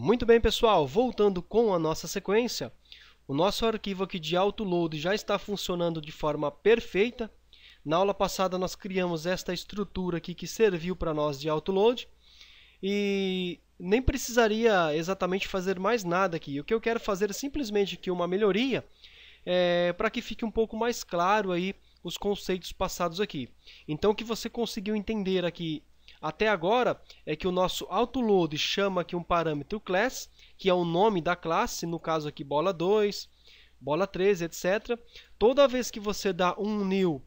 Muito bem, pessoal, voltando com a nossa sequência, o nosso arquivo aqui de autoload já está funcionando de forma perfeita. Na aula passada nós criamos esta estrutura aqui que serviu para nós de autoload e nem precisaria exatamente fazer mais nada aqui. O que eu quero fazer é simplesmente aqui uma melhoria é, para que fique um pouco mais claro aí os conceitos passados aqui. Então o que você conseguiu entender aqui até agora é que o nosso autoload chama aqui um parâmetro class, que é o nome da classe, no caso aqui bola 2, bola 13, etc. Toda vez que você dá um new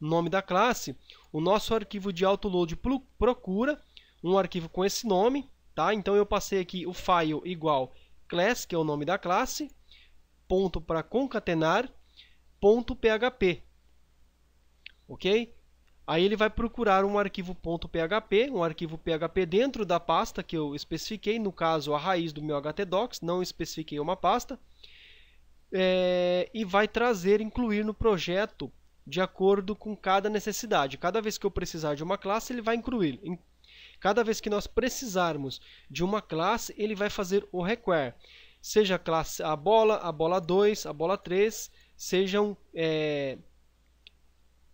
nome da classe, o nosso arquivo de autoload procura um arquivo com esse nome, tá? Então eu passei aqui o file igual class, que é o nome da classe, ponto para concatenar, ponto php, ok? Aí ele vai procurar um arquivo .php, um arquivo PHP dentro da pasta que eu especifiquei, no caso a raiz do meu htdocs, não especifiquei uma pasta, é, e vai trazer, incluir no projeto de acordo com cada necessidade. Cada vez que eu precisar de uma classe, ele vai incluir. Cada vez que nós precisarmos de uma classe, ele vai fazer o require. Seja a classe a bola, a bola 2, a bola 3, sejam... É,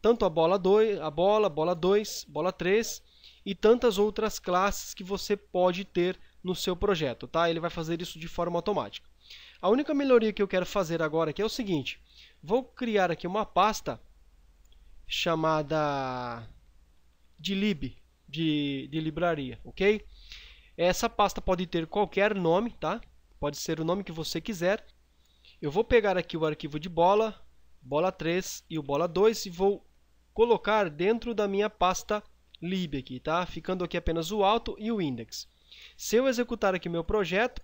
tanto a bola 2, a bola, bola 2, bola 3 e tantas outras classes que você pode ter no seu projeto, tá? Ele vai fazer isso de forma automática. A única melhoria que eu quero fazer agora aqui é o seguinte, vou criar aqui uma pasta chamada de lib, de, de livraria, ok? Essa pasta pode ter qualquer nome, tá? Pode ser o nome que você quiser. Eu vou pegar aqui o arquivo de bola, bola 3 e o bola 2 e vou colocar dentro da minha pasta lib aqui, tá? Ficando aqui apenas o alto e o index. Se eu executar aqui o meu projeto,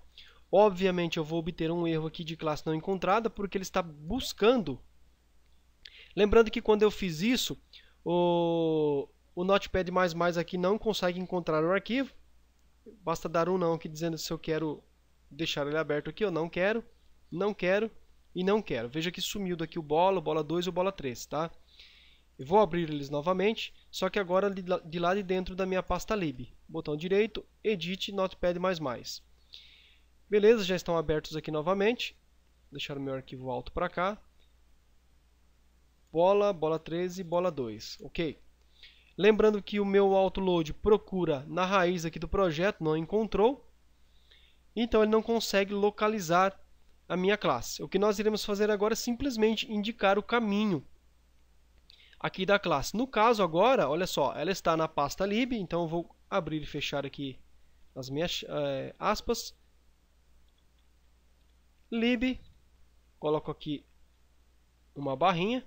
obviamente eu vou obter um erro aqui de classe não encontrada, porque ele está buscando. Lembrando que quando eu fiz isso, o, o Notepad++ aqui não consegue encontrar o arquivo. Basta dar um não aqui dizendo se eu quero deixar ele aberto aqui, ou não quero, não quero e não quero. Veja que sumiu daqui o bola, o bola 2 e o bola 3, tá? Eu vou abrir eles novamente, só que agora de lá de dentro da minha pasta lib. Botão direito, Edit, Notepad++. Beleza, já estão abertos aqui novamente. Vou deixar o meu arquivo alto para cá. Bola, bola 13, bola 2. Ok. Lembrando que o meu autoload procura na raiz aqui do projeto, não encontrou. Então ele não consegue localizar a minha classe. O que nós iremos fazer agora é simplesmente indicar o caminho aqui da classe. No caso agora, olha só, ela está na pasta lib, então eu vou abrir e fechar aqui as minhas é, aspas. Lib, coloco aqui uma barrinha,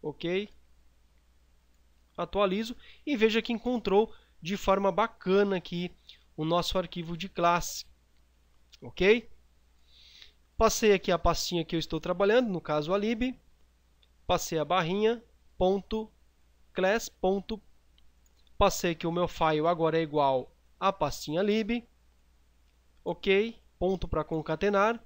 ok, atualizo e veja que encontrou de forma bacana aqui o nosso arquivo de classe, ok? Passei aqui a pastinha que eu estou trabalhando, no caso a lib, passei a barrinha, ponto, class, ponto, passei que o meu file agora é igual à pastinha lib, ok, ponto para concatenar,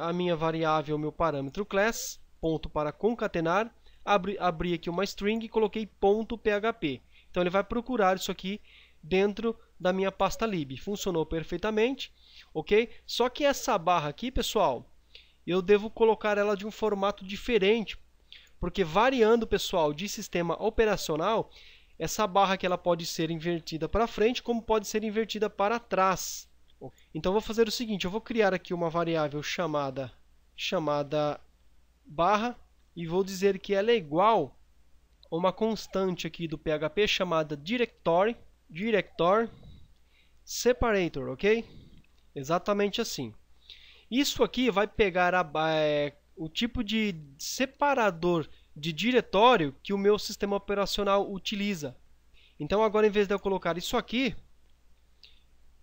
a minha variável, meu parâmetro class, ponto para concatenar, abri, abri aqui uma string e coloquei ponto .php. Então ele vai procurar isso aqui dentro da minha pasta lib. Funcionou perfeitamente, ok? Só que essa barra aqui, pessoal, eu devo colocar ela de um formato diferente, porque variando, pessoal, de sistema operacional, essa barra que ela pode ser invertida para frente, como pode ser invertida para trás. Então vou fazer o seguinte, eu vou criar aqui uma variável chamada chamada barra e vou dizer que ela é igual a uma constante aqui do PHP chamada directory, directory separator, OK? Exatamente assim. Isso aqui vai pegar a, é, o tipo de separador de diretório que o meu sistema operacional utiliza. Então agora em vez de eu colocar isso aqui,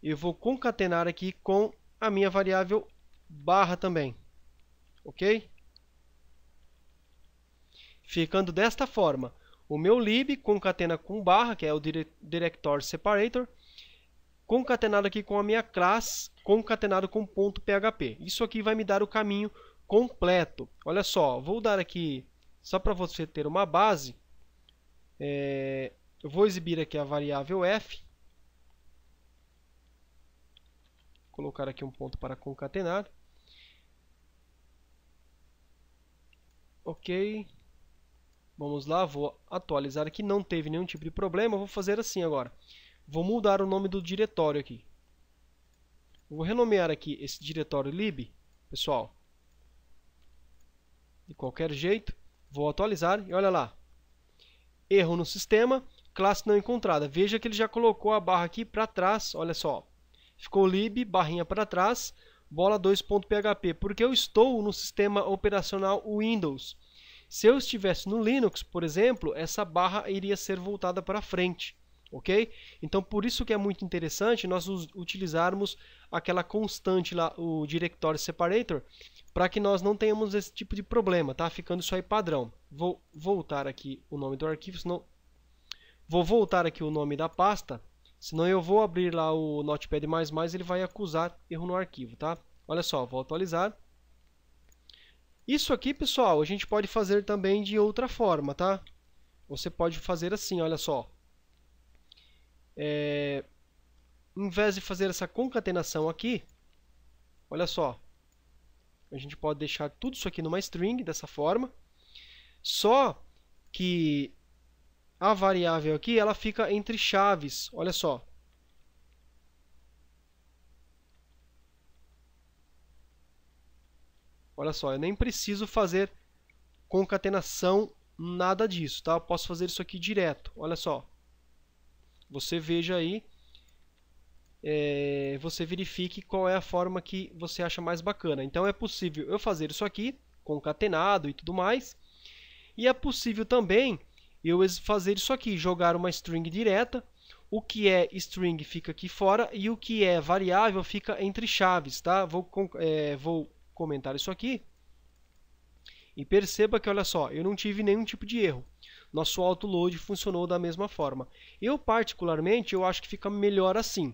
eu vou concatenar aqui com a minha variável barra também. Ok? Ficando desta forma, o meu lib concatena com barra, que é o director separator, concatenado aqui com a minha classe, concatenado com ponto .php. Isso aqui vai me dar o caminho completo. Olha só, vou dar aqui, só para você ter uma base, é, eu vou exibir aqui a variável f, colocar aqui um ponto para concatenar. Ok, vamos lá, vou atualizar aqui, não teve nenhum tipo de problema, vou fazer assim agora. Vou mudar o nome do diretório aqui. Vou renomear aqui esse diretório lib, pessoal. De qualquer jeito, vou atualizar e olha lá. Erro no sistema, classe não encontrada. Veja que ele já colocou a barra aqui para trás, olha só. Ficou lib, barrinha para trás, bola 2.php, porque eu estou no sistema operacional Windows. Se eu estivesse no Linux, por exemplo, essa barra iria ser voltada para frente ok? Então por isso que é muito interessante nós utilizarmos aquela constante lá, o directory separator, para que nós não tenhamos esse tipo de problema, tá? Ficando isso aí padrão. Vou voltar aqui o nome do arquivo, senão... Vou voltar aqui o nome da pasta, senão eu vou abrir lá o Notepad++, ele vai acusar erro no arquivo, tá? Olha só, vou atualizar. Isso aqui, pessoal, a gente pode fazer também de outra forma, tá? Você pode fazer assim, olha só é, em vez de fazer essa concatenação aqui, olha só, a gente pode deixar tudo isso aqui numa string dessa forma, só que a variável aqui ela fica entre chaves, olha só. Olha só, eu nem preciso fazer concatenação, nada disso, tá? Eu posso fazer isso aqui direto, olha só você veja aí, é, você verifique qual é a forma que você acha mais bacana. Então é possível eu fazer isso aqui, concatenado e tudo mais, e é possível também eu fazer isso aqui, jogar uma string direta, o que é string fica aqui fora e o que é variável fica entre chaves, tá? Vou, é, vou comentar isso aqui. E perceba que, olha só, eu não tive nenhum tipo de erro nosso autoload funcionou da mesma forma. Eu, particularmente, eu acho que fica melhor assim,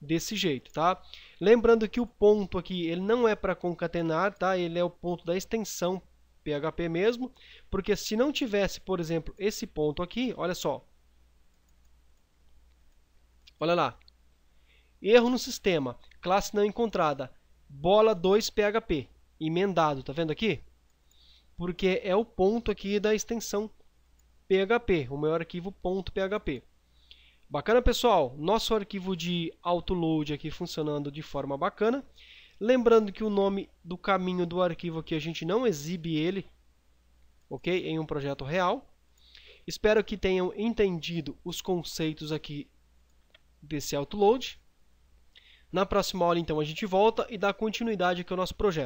desse jeito, tá? Lembrando que o ponto aqui, ele não é para concatenar, tá? Ele é o ponto da extensão PHP mesmo, porque se não tivesse, por exemplo, esse ponto aqui, olha só. Olha lá. Erro no sistema, classe não encontrada, bola 2 PHP, emendado, tá vendo aqui? Porque é o ponto aqui da extensão .php, o meu arquivo .php. Bacana, pessoal? Nosso arquivo de autoload aqui funcionando de forma bacana. Lembrando que o nome do caminho do arquivo aqui, a gente não exibe ele, ok? Em um projeto real. Espero que tenham entendido os conceitos aqui desse autoload. Na próxima aula, então, a gente volta e dá continuidade aqui ao nosso projeto.